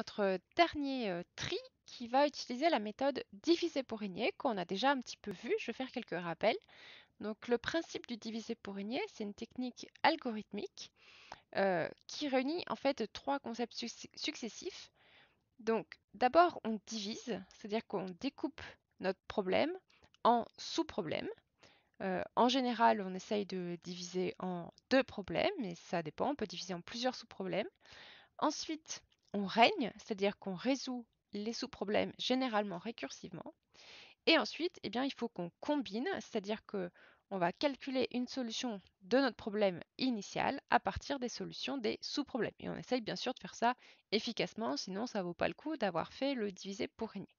notre dernier tri qui va utiliser la méthode diviser pour régner qu'on a déjà un petit peu vu. Je vais faire quelques rappels. Donc le principe du diviser pour régner, c'est une technique algorithmique qui réunit en fait trois concepts successifs. Donc d'abord on divise, c'est-à-dire qu'on découpe notre problème en sous-problèmes. en général, on essaye de diviser en deux problèmes, mais ça dépend, on peut diviser en plusieurs sous-problèmes. Ensuite, on règne, c'est-à-dire qu'on résout les sous-problèmes généralement récursivement. Et ensuite, eh bien, il faut qu'on combine, c'est-à-dire qu'on va calculer une solution de notre problème initial à partir des solutions des sous-problèmes. Et on essaye bien sûr de faire ça efficacement, sinon ça ne vaut pas le coup d'avoir fait le divisé pour régner.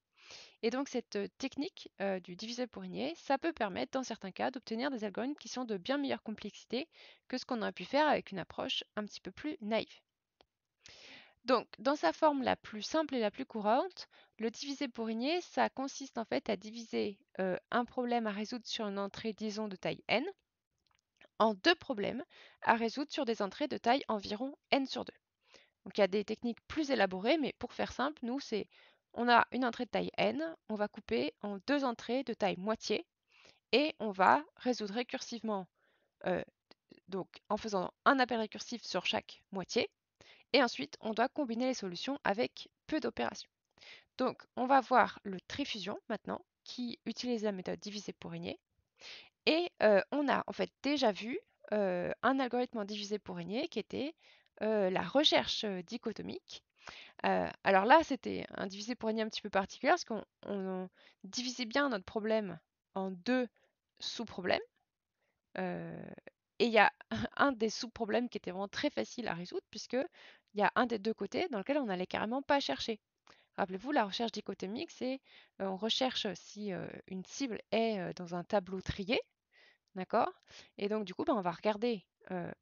Et donc cette euh, technique euh, du divisé pour régner, ça peut permettre dans certains cas d'obtenir des algorithmes qui sont de bien meilleure complexité que ce qu'on aurait pu faire avec une approche un petit peu plus naïve. Donc, dans sa forme la plus simple et la plus courante, le diviser pour régner, ça consiste en fait à diviser un problème à résoudre sur une entrée, disons, de taille n, en deux problèmes à résoudre sur des entrées de taille environ n sur 2. Donc, il y a des techniques plus élaborées, mais pour faire simple, nous, c'est on a une entrée de taille n, on va couper en deux entrées de taille moitié, et on va résoudre récursivement, donc en faisant un appel récursif sur chaque moitié, et ensuite, on doit combiner les solutions avec peu d'opérations. Donc, on va voir le trifusion maintenant, qui utilise la méthode divisée pour régner. Et euh, on a en fait déjà vu euh, un algorithme en divisé pour régner qui était euh, la recherche dichotomique. alors là, c'était un divisé pour régner un petit peu particulier parce qu'on divisait bien notre problème en deux sous-problèmes. Et il y a un des sous-problèmes qui était vraiment très facile à résoudre, puisque il y a un des deux côtés dans lequel on n'allait carrément pas chercher. Rappelez-vous, la recherche dichotomique, c'est on recherche si une cible est dans un tableau trié, d'accord Et donc du coup, ben, on va regarder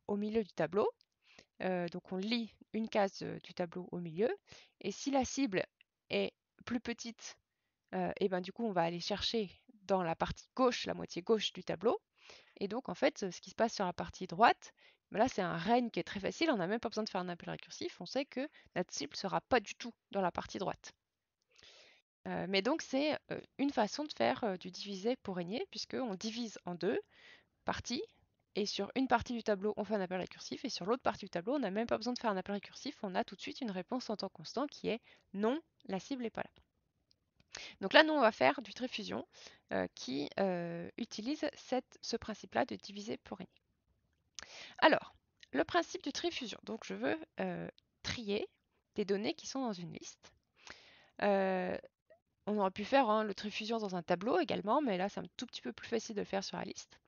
au milieu du tableau. donc on lit une case du tableau au milieu. Et si la cible est plus petite, et ben du coup on va aller chercher dans la partie gauche, la moitié gauche du tableau. Et donc, en fait, ce qui se passe sur la partie droite, bah là, c'est un règne qui est très facile. On n'a même pas besoin de faire un appel récursif. On sait que notre cible ne sera pas du tout dans la partie droite. Euh, mais donc, c'est une façon de faire du divisé pour régner, puisqu'on divise en deux parties. Et sur une partie du tableau, on fait un appel récursif. Et sur l'autre partie du tableau, on n'a même pas besoin de faire un appel récursif. On a tout de suite une réponse en temps constant qui est non, la cible n'est pas là. Donc là, nous, on va faire du trifusion euh, qui euh, utilise ce principe-là de diviser pour régner. Alors, le principe du trifusion. Donc, je veux euh, trier des données qui sont dans une liste. on aurait pu faire hein, le trifusion dans un tableau également, mais là, c'est un tout petit peu plus facile de le faire sur la liste.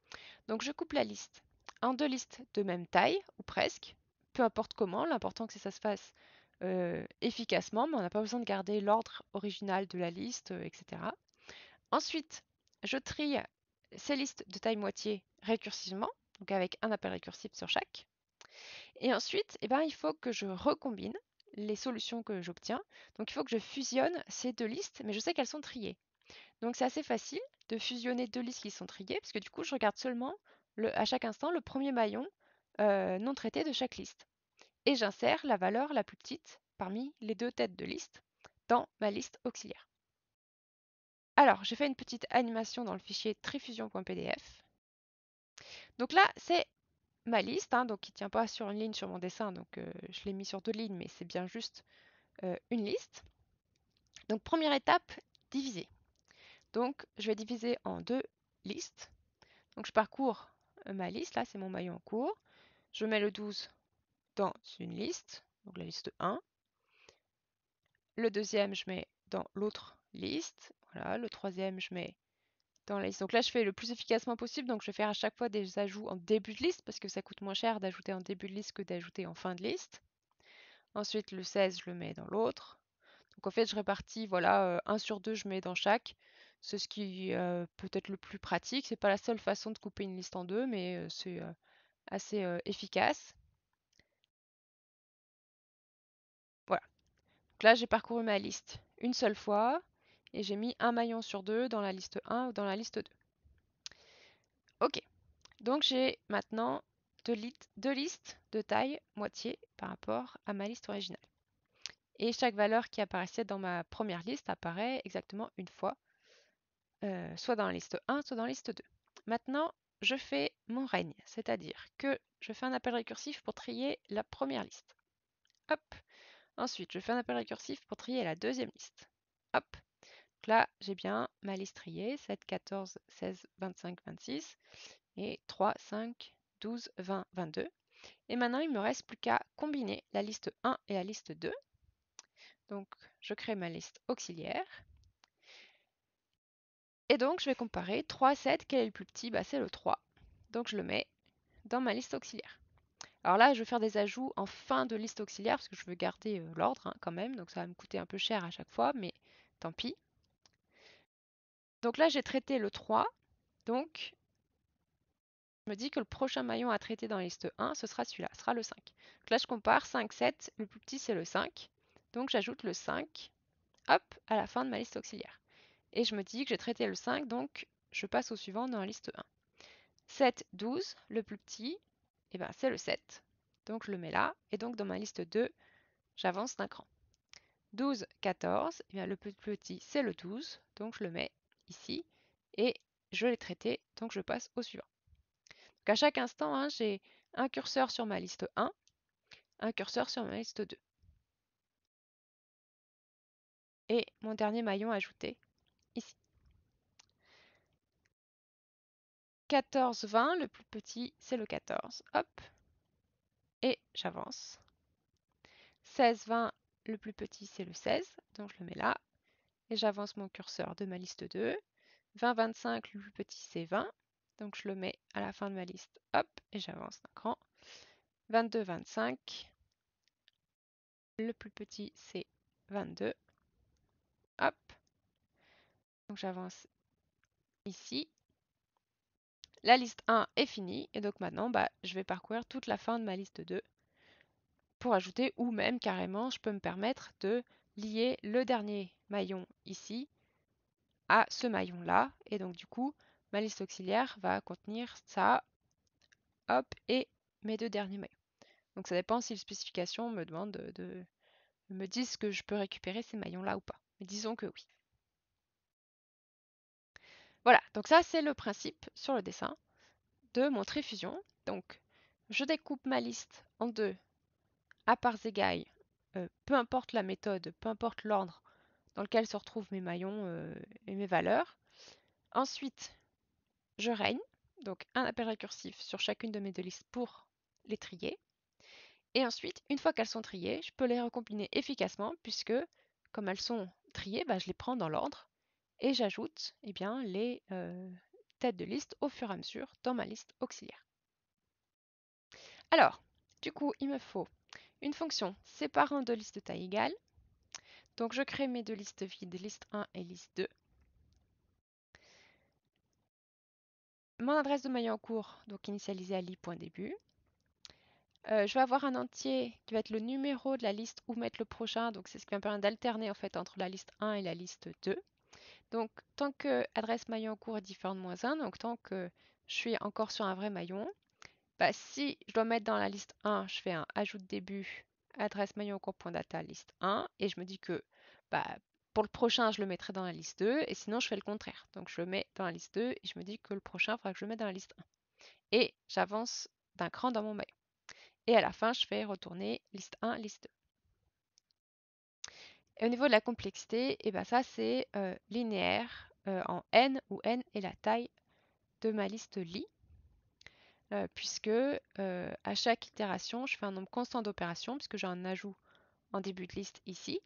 Donc, je coupe la liste en deux listes de même taille, ou presque, peu importe comment, l'important que ça se fasse euh, efficacement, mais on n'a pas besoin de garder l'ordre original de la liste, euh, etc. Ensuite, je trie ces listes de taille moitié récursivement, donc avec un appel récursif sur chaque. Et ensuite, eh ben, il faut que je recombine les solutions que j'obtiens. Donc il faut que je fusionne ces deux listes, mais je sais qu'elles sont triées. Donc c'est assez facile de fusionner deux listes qui sont triées, puisque du coup, je regarde seulement à chaque instant le premier maillon euh, non traité de chaque liste et j'insère la valeur la plus petite parmi les deux têtes de liste dans ma liste auxiliaire. Alors, j'ai fait une petite animation dans le fichier trifusion.pdf. Donc là, c'est ma liste, hein, donc qui ne tient pas sur une ligne sur mon dessin, donc euh, je l'ai mis sur deux lignes, mais c'est bien juste euh, une liste. Donc première étape, diviser. Donc je vais diviser en deux listes. Donc je parcours euh, ma liste, là c'est mon maillot en cours. Je mets le 12 dans une liste, donc la liste 1. Le deuxième, je mets dans l'autre liste. Voilà. Le troisième, je mets dans la liste. Donc là, je fais le plus efficacement possible. Donc, je vais faire à chaque fois des ajouts en début de liste parce que ça coûte moins cher d'ajouter en début de liste que d'ajouter en fin de liste. Ensuite, le 16, je le mets dans l'autre. Donc, en fait, je répartis, voilà, 1 euh, sur 2, je mets dans chaque. C'est ce qui euh, peut être le plus pratique. C'est pas la seule façon de couper une liste en deux, mais euh, c'est assez efficace. Donc là, j'ai parcouru ma liste une seule fois et j'ai mis un maillon sur deux dans la liste 1 ou dans la liste 2. Ok, donc j'ai maintenant deux, listes de taille moitié par rapport à ma liste originale. Et chaque valeur qui apparaissait dans ma première liste apparaît exactement une fois, euh, soit dans la liste 1, soit dans la liste 2. Maintenant, je fais mon règne, c'est-à-dire que je fais un appel récursif pour trier la première liste. Hop, Ensuite, je fais un appel récursif pour trier la deuxième liste. Hop. Donc là, j'ai bien ma liste triée, 7, 14, 16, 25, 26, et 3, 5, 12, 20, 22. Et maintenant, il me reste plus qu'à combiner la liste 1 et la liste 2. Donc, je crée ma liste auxiliaire. Et donc, je vais comparer 3, 7. Quel est le plus petit bah, C'est le 3. Donc, je le mets dans ma liste auxiliaire. Alors là, je vais faire des ajouts en fin de liste auxiliaire parce que je veux garder l'ordre hein, quand même, donc ça va me coûter un peu cher à chaque fois, mais tant pis. Donc là, j'ai traité le 3, donc je me dis que le prochain maillon à traiter dans la liste 1, ce sera celui-là, ce sera le 5. Donc là, je compare 5, 7, le plus petit c'est le 5, donc j'ajoute le 5, hop, à la fin de ma liste auxiliaire. Et je me dis que j'ai traité le 5, donc je passe au suivant dans la liste 1. 7, 12, le plus petit, et eh ben, c'est le 7. Donc je le mets là. Et donc dans ma liste 2, j'avance d'un cran. 12, 14, et bien, le plus petit c'est le 12. Donc je le mets ici. Et je l'ai traité, donc je passe au suivant. Donc à chaque instant, hein, j'ai un curseur sur ma liste 1, un curseur sur ma liste 2. Et mon dernier maillon ajouté ici. 14, 20. Le plus petit, c'est le 14. Hop. Et j'avance. 16, 20. Le plus petit, c'est le 16. Donc je le mets là. Et j'avance mon curseur de ma liste 2. 20, 25. Le plus petit, c'est 20. Donc je le mets à la fin de ma liste. Hop. Et j'avance d'un cran. 22, 25. Le plus petit, c'est 22. Hop. Donc j'avance ici la liste 1 est finie et donc maintenant bah, je vais parcourir toute la fin de ma liste 2 pour ajouter ou même carrément je peux me permettre de lier le dernier maillon ici à ce maillon là et donc du coup ma liste auxiliaire va contenir ça hop et mes deux derniers maillons. Donc ça dépend si les spécifications me demandent de me disent que je peux récupérer ces maillons là ou pas. Mais disons que oui. Voilà, donc ça c'est le principe sur le dessin de mon tri-fusion. Donc je découpe ma liste en deux à parts égales, euh, peu importe la méthode, peu importe l'ordre dans lequel se retrouvent mes maillons euh, et mes valeurs. Ensuite, je règne, donc un appel récursif sur chacune de mes deux listes pour les trier. Et ensuite, une fois qu'elles sont triées, je peux les recombiner efficacement puisque, comme elles sont triées, bah, je les prends dans l'ordre et j'ajoute eh bien, les têtes de liste au fur et à mesure dans ma liste auxiliaire. Alors, du coup, il me faut une fonction séparant deux listes de taille égale. Donc, je crée mes deux listes vides, liste 1 et liste 2. Mon adresse de maillot en cours, donc initialisée à li.début. je vais avoir un entier qui va être le numéro de la liste où mettre le prochain, donc c'est ce qui va me permettre d'alterner en fait entre la liste 1 et la liste 2. Donc, tant que adresse maillon en cours est différente de moins 1, donc tant que je suis encore sur un vrai maillon, bah, si je dois mettre dans la liste 1, je fais un ajout de début, adresse maillon en cours data, liste 1, et je me dis que bah, pour le prochain, je le mettrai dans la liste 2, et sinon, je fais le contraire. Donc, je le mets dans la liste 2, et je me dis que le prochain, il faudra que je le mette dans la liste 1. Et j'avance d'un cran dans mon maillon. Et à la fin, je fais retourner liste 1, liste 2. Et au niveau de la complexité, eh ben, ça c'est euh, linéaire euh, en n, où n est la taille de ma liste li, euh, puisque à chaque itération, je fais un nombre constant d'opérations, puisque j'ai un ajout en début de liste ici,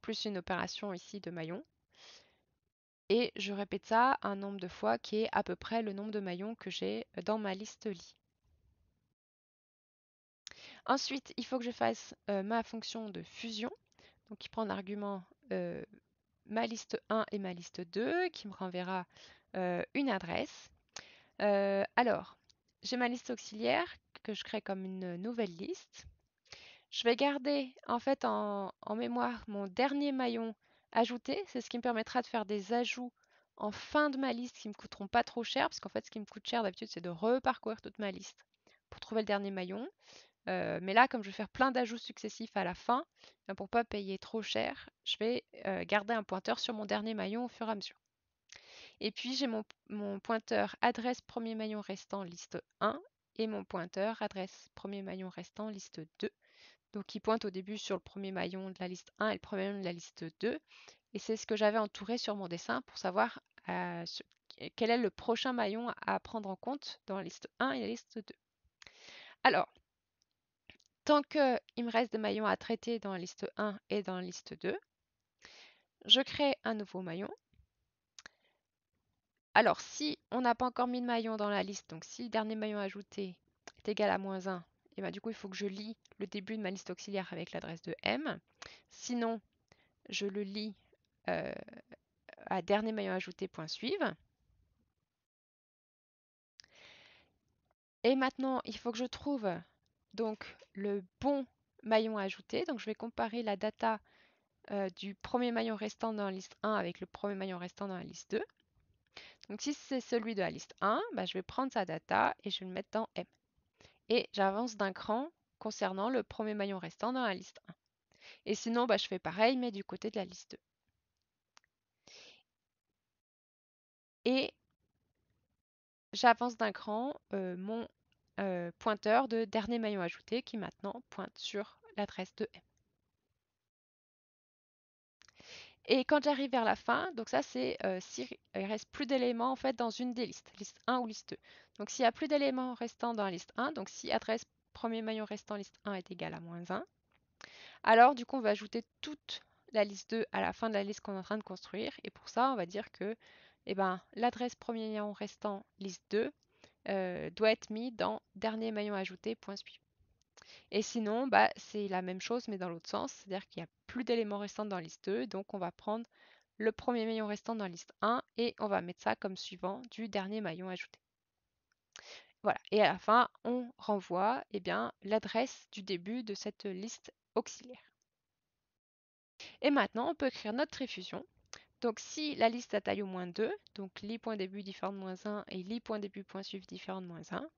plus une opération ici de maillons. Et je répète ça un nombre de fois qui est à peu près le nombre de maillons que j'ai dans ma liste li. Ensuite, il faut que je fasse ma fonction de fusion donc il prend en argument euh, ma liste 1 et ma liste 2, qui me renverra euh, une adresse. Euh, alors, j'ai ma liste auxiliaire que je crée comme une nouvelle liste. Je vais garder en fait en, en mémoire mon dernier maillon ajouté. C'est ce qui me permettra de faire des ajouts en fin de ma liste qui ne me coûteront pas trop cher, parce qu'en fait ce qui me coûte cher d'habitude c'est de reparcourir toute ma liste pour trouver le dernier maillon mais là, comme je vais faire plein d'ajouts successifs à la fin, hein, pour ne pas payer trop cher, je vais garder un pointeur sur mon dernier maillon au fur et à mesure. Et puis, j'ai mon, pointeur adresse premier maillon restant liste 1 et mon pointeur adresse premier maillon restant liste 2. Donc, il pointe au début sur le premier maillon de la liste 1 et le premier maillon de la liste 2. Et c'est ce que j'avais entouré sur mon dessin pour savoir quel est le prochain maillon à prendre en compte dans la liste 1 et la liste 2. Alors, Tant qu'il me reste des maillons à traiter dans la liste 1 et dans la liste 2, je crée un nouveau maillon. Alors, si on n'a pas encore mis de maillon dans la liste, donc si le dernier maillon ajouté est égal à moins 1, et bien du coup, il faut que je lis le début de ma liste auxiliaire avec l'adresse de M. Sinon, je le lis euh, à dernier maillon ajouté, point suivre. Et maintenant, il faut que je trouve donc le bon maillon ajouté. Donc je vais comparer la data euh, du premier maillon restant dans la liste 1 avec le premier maillon restant dans la liste 2. Donc si c'est celui de la liste 1, bah, je vais prendre sa data et je vais le mettre dans M. Et j'avance d'un cran concernant le premier maillon restant dans la liste 1. Et sinon, bah, je fais pareil, mais du côté de la liste 2. Et j'avance d'un cran euh, mon euh, pointeur de dernier maillon ajouté qui maintenant pointe sur l'adresse de M. Et quand j'arrive vers la fin, donc ça c'est euh, s'il reste plus d'éléments en fait dans une des listes, liste 1 ou liste 2. Donc s'il n'y a plus d'éléments restants dans la liste 1, donc si adresse premier maillon restant liste 1 est égal à moins 1, alors du coup on va ajouter toute la liste 2 à la fin de la liste qu'on est en train de construire. Et pour ça on va dire que eh ben, l'adresse premier maillon restant liste 2 euh, doit être mis dans dernier maillon ajouté, Et sinon, bah, c'est la même chose mais dans l'autre sens, c'est-à-dire qu'il n'y a plus d'éléments restants dans liste 2, donc on va prendre le premier maillon restant dans liste 1 et on va mettre ça comme suivant du dernier maillon ajouté. Voilà, et à la fin, on renvoie eh bien, l'adresse du début de cette liste auxiliaire. Et maintenant, on peut écrire notre réfusion. Donc si la liste a taille au moins 2, donc li.début différent de moins 1 et les différent de moins 1,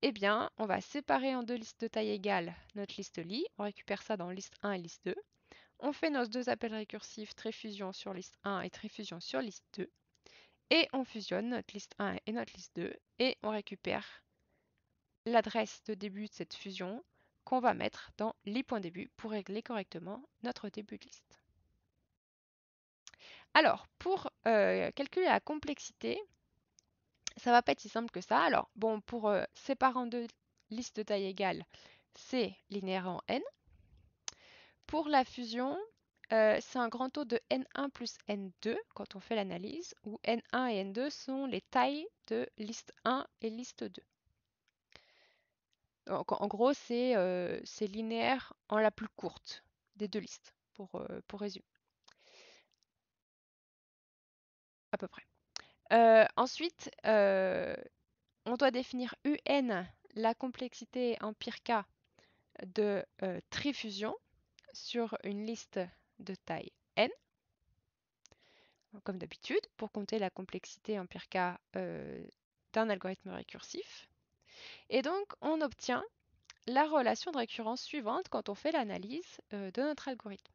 eh bien on va séparer en deux listes de taille égale notre liste li, on récupère ça dans liste 1 et liste 2, on fait nos deux appels récursifs tréfusion sur liste 1 et tréfusion sur liste 2, et on fusionne notre liste 1 et notre liste 2, et on récupère l'adresse de début de cette fusion qu'on va mettre dans li.début pour régler correctement notre début de liste. Alors, pour euh, calculer la complexité, ça ne va pas être si simple que ça. Alors, bon, pour euh, séparer en deux listes de taille égale, c'est linéaire en n. Pour la fusion, euh, c'est un grand taux de n1 plus n2 quand on fait l'analyse, où n1 et n2 sont les tailles de liste 1 et liste 2. Donc, en gros, c'est linéaire en la plus courte des deux listes, pour, pour résumer. peu près. Euh, ensuite, euh, on doit définir UN, la complexité en pire cas de tri euh, trifusion sur une liste de taille N, comme d'habitude, pour compter la complexité en pire cas d'un algorithme récursif. Et donc, on obtient la relation de récurrence suivante quand on fait l'analyse de notre algorithme.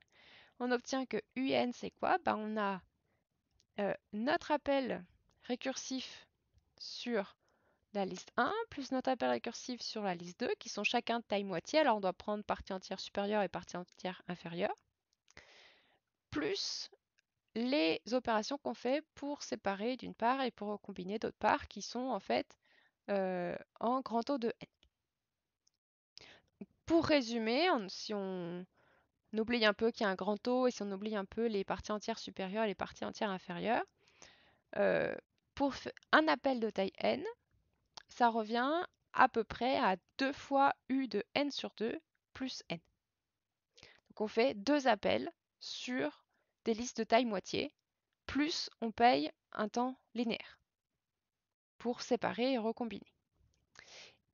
On obtient que UN, c'est quoi ben, On a euh, notre appel récursif sur la liste 1 plus notre appel récursif sur la liste 2 qui sont chacun de taille moitié. Alors on doit prendre partie entière supérieure et partie entière inférieure. Plus les opérations qu'on fait pour séparer d'une part et pour combiner d'autres parts, qui sont en fait euh, en grand O de n. Pour résumer, si on, on oublie un peu qu'il y a un grand O et si on oublie un peu les parties entières supérieures et les parties entières inférieures. Euh, pour un appel de taille n, ça revient à peu près à 2 fois u de n sur 2 plus n. Donc on fait deux appels sur des listes de taille moitié, plus on paye un temps linéaire pour séparer et recombiner.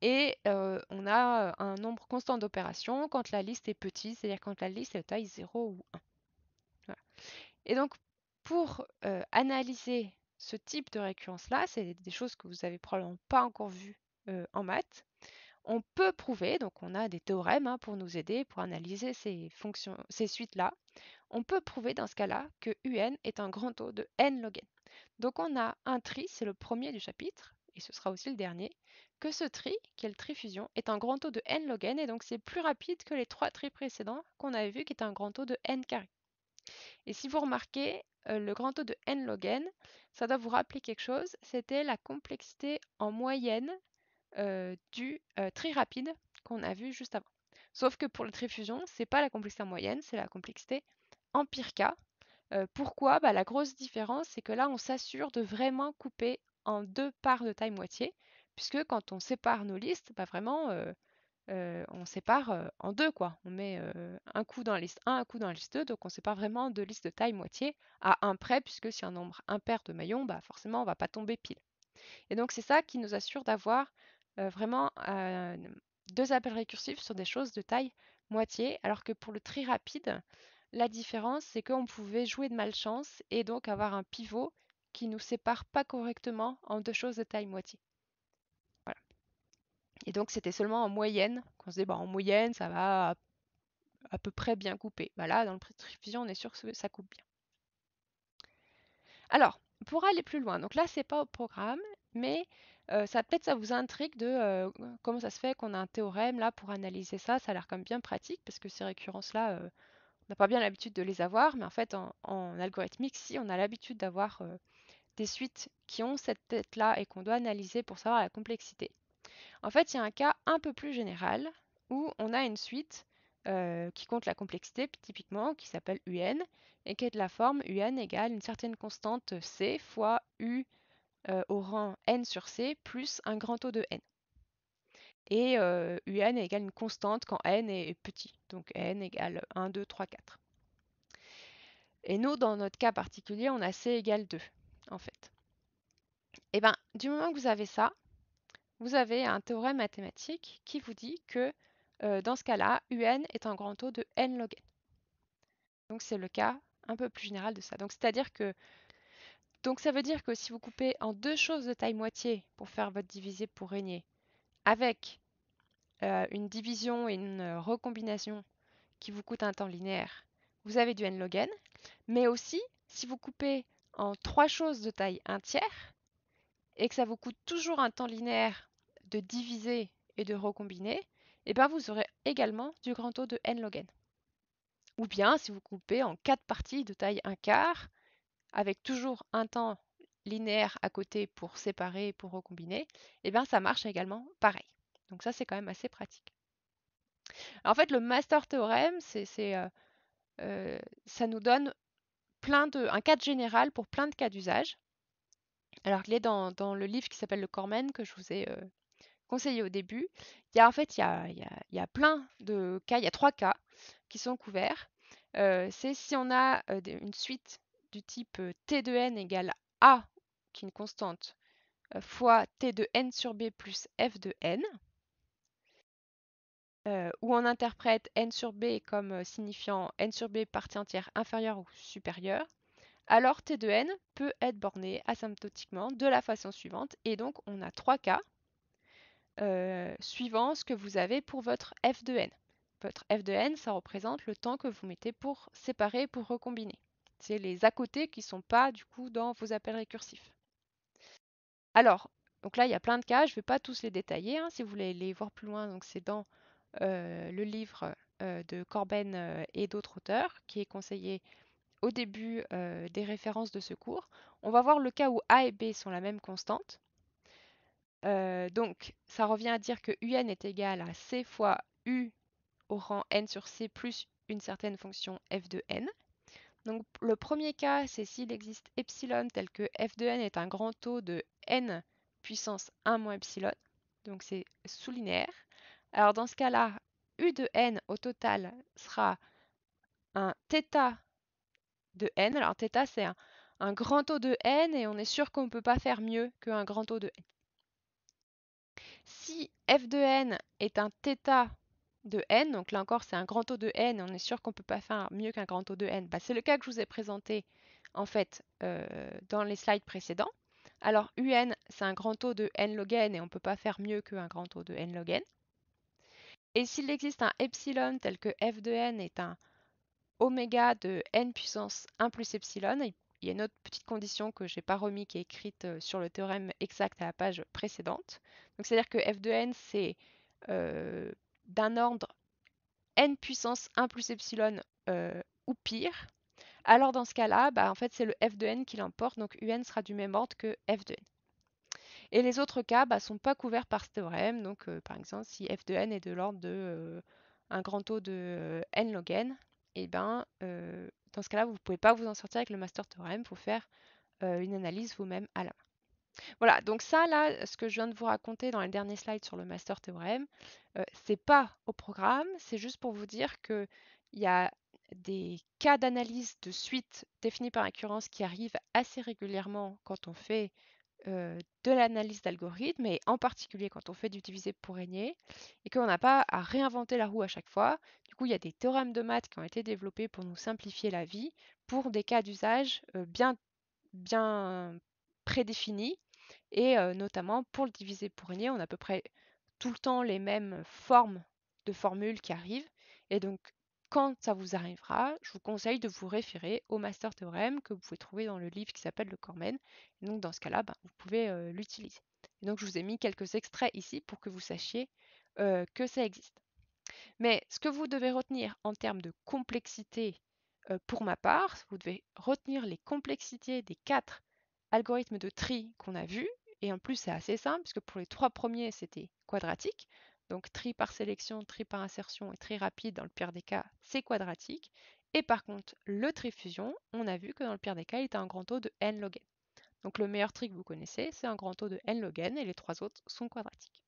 Et on a un nombre constant d'opérations quand la liste est petite, c'est-à-dire quand la liste est de taille 0 ou 1. Et donc, pour analyser ce type de récurrence-là, c'est des choses que vous n'avez probablement pas encore vues en maths, on peut prouver, donc on a des théorèmes hein, pour nous aider, pour analyser ces, fonctions, ces suites-là, on peut prouver dans ce cas-là que UN est un grand taux de n log n. Donc on a un tri, c'est le premier du chapitre, et ce sera aussi le dernier, que ce tri, qui est le tri fusion, est un grand taux de n log n, et donc c'est plus rapide que les trois tris précédents qu'on avait vu, qui est un grand taux de n carré. Et si vous remarquez, euh, le grand taux de n log n, ça doit vous rappeler quelque chose, c'était la complexité en moyenne euh, du euh, tri rapide qu'on a vu juste avant. Sauf que pour le tri fusion, c'est pas la complexité en moyenne, c'est la complexité en pire cas. pourquoi bah, La grosse différence, c'est que là, on s'assure de vraiment couper en deux parts de taille moitié, puisque quand on sépare nos listes, bah vraiment, on sépare en deux, quoi. On met un coup dans la liste 1, un coup dans la liste 2, donc on sépare vraiment deux listes de taille moitié à un près, puisque si un nombre impair de maillons, bah forcément, on va pas tomber pile. Et donc, c'est ça qui nous assure d'avoir vraiment deux appels récursifs sur des choses de taille moitié, alors que pour le tri rapide, la différence, c'est qu'on pouvait jouer de malchance et donc avoir un pivot qui nous sépare pas correctement en deux choses de taille moitié. Et donc c'était seulement en moyenne qu'on se dit bah, en moyenne ça va à, peu près bien couper. Bah, là dans le prix on est sûr que ça coupe bien. Alors pour aller plus loin, donc là c'est pas au programme, mais euh, ça peut-être ça vous intrigue de euh, comment ça se fait qu'on a un théorème là pour analyser ça. Ça a l'air comme bien pratique parce que ces récurrences-là, euh, on n'a pas bien l'habitude de les avoir, mais en fait en algorithmique, si on a l'habitude d'avoir des suites qui ont cette tête-là et qu'on doit analyser pour savoir la complexité. En fait, il y a un cas un peu plus général où on a une suite euh, qui compte la complexité typiquement, qui s'appelle UN, et qui est de la forme UN égale une certaine constante C fois U euh, au rang n sur C plus un grand taux de n. Et euh, UN égale une constante quand n est petit, donc n égale 1, 2, 3, 4. Et nous, dans notre cas particulier, on a C égale 2 en fait. Et eh bien, du moment que vous avez ça, vous avez un théorème mathématique qui vous dit que euh, dans ce cas-là, un est un grand taux de n log n. Donc c'est le cas un peu plus général de ça. Donc c'est-à-dire que donc ça veut dire que si vous coupez en deux choses de taille moitié pour faire votre divisé pour régner, avec euh, une division et une euh, recombination qui vous coûte un temps linéaire, vous avez du n log n. Mais aussi, si vous coupez en trois choses de taille 1 tiers et que ça vous coûte toujours un temps linéaire de diviser et de recombiner, et eh bien vous aurez également du grand taux de n log n. Ou bien si vous coupez en quatre parties de taille 1 quart, avec toujours un temps linéaire à côté pour séparer, et pour recombiner, et eh bien ça marche également pareil. Donc ça c'est quand même assez pratique. en fait le master théorème, c'est, euh, euh, ça nous donne plein de, un cadre général pour plein de cas d'usage. Alors il est dans, le livre qui s'appelle Le Cormen que je vous ai euh, conseillé au début. Il y a en fait il y a, plein de cas, il y a trois cas qui sont couverts. Euh, c'est si on a euh, une suite du type T de n égale A, qui est une constante, fois T de n sur B plus F de n euh, où on interprète n sur b comme euh, signifiant n sur b partie entière inférieure ou supérieure, alors t de n peut être borné asymptotiquement de la façon suivante. Et donc on a trois cas euh, suivant ce que vous avez pour votre f de n. Votre f de n, ça représente le temps que vous mettez pour séparer, pour recombiner. C'est les à côté qui ne sont pas du coup dans vos appels récursifs. Alors, donc là, il y a plein de cas, je ne vais pas tous les détailler. Hein, si vous voulez les voir plus loin, donc c'est dans euh, le livre euh, de Corben euh, et d'autres auteurs, qui est conseillé au début des références de ce cours, on va voir le cas où A et B sont la même constante. donc, ça revient à dire que un est égal à c fois u au rang n sur c plus une certaine fonction f de n. Donc, le premier cas, c'est s'il existe epsilon tel que f de n est un grand taux de n puissance 1 moins epsilon. Donc, c'est sous-linéaire. Alors dans ce cas-là, U de n au total sera un θ de n. Alors θ, c'est un, grand O de n et on est sûr qu'on ne peut pas faire mieux qu'un grand O de n. Si f de n est un θ de n, donc là encore c'est un grand O de n, on est sûr qu'on ne peut pas faire mieux qu'un grand O de n, bah, c'est le cas que je vous ai présenté en fait euh, dans les slides précédents. Alors un c'est un grand O de n log n et on ne peut pas faire mieux qu'un grand O de n log n. Et s'il existe un epsilon tel que f de n est un oméga de n puissance 1 plus epsilon, il y a une autre petite condition que je n'ai pas remis qui est écrite euh, sur le théorème exact à la page précédente. Donc c'est-à-dire que f de n c'est euh, d'un ordre n puissance 1 plus epsilon euh, ou pire. Alors dans ce cas-là, bah, en fait c'est le f de n qui l'emporte, donc un sera du même ordre que f de n. Et les autres cas ne bah, sont pas couverts par ce théorème. Donc, euh, par exemple, si f de n est de l'ordre de euh, un grand taux de euh, n log n, et eh ben, dans ce cas-là, vous ne pouvez pas vous en sortir avec le master théorème. Il faut faire une analyse vous-même à la main. Voilà, donc ça, là, ce que je viens de vous raconter dans le dernier slide sur le master théorème, euh, c'est pas au programme, c'est juste pour vous dire qu'il y a des cas d'analyse de suite définis par récurrence qui arrivent assez régulièrement quand on fait de l'analyse d'algorithmes, et en particulier quand on fait du divisé pour régner, et qu'on n'a pas à réinventer la roue à chaque fois. Du coup, il y a des théorèmes de maths qui ont été développés pour nous simplifier la vie, pour des cas d'usage bien, bien prédéfinis, et notamment pour le divisé pour régner, on a à peu près tout le temps les mêmes formes de formules qui arrivent, et donc quand ça vous arrivera, je vous conseille de vous référer au master théorème que vous pouvez trouver dans le livre qui s'appelle Le Cormen. donc dans ce cas-là, ben, vous pouvez euh, l'utiliser. donc je vous ai mis quelques extraits ici pour que vous sachiez euh, que ça existe. Mais ce que vous devez retenir en termes de complexité, euh, pour ma part, vous devez retenir les complexités des quatre algorithmes de tri qu'on a vus. Et en plus, c'est assez simple, puisque pour les trois premiers, c'était quadratique. Donc tri par sélection, tri par insertion est très rapide, dans le pire des cas, c'est quadratique. Et par contre, le tri fusion, on a vu que dans le pire des cas, il était un grand taux de n log n. Donc le meilleur tri que vous connaissez, c'est un grand taux de n log n et les trois autres sont quadratiques.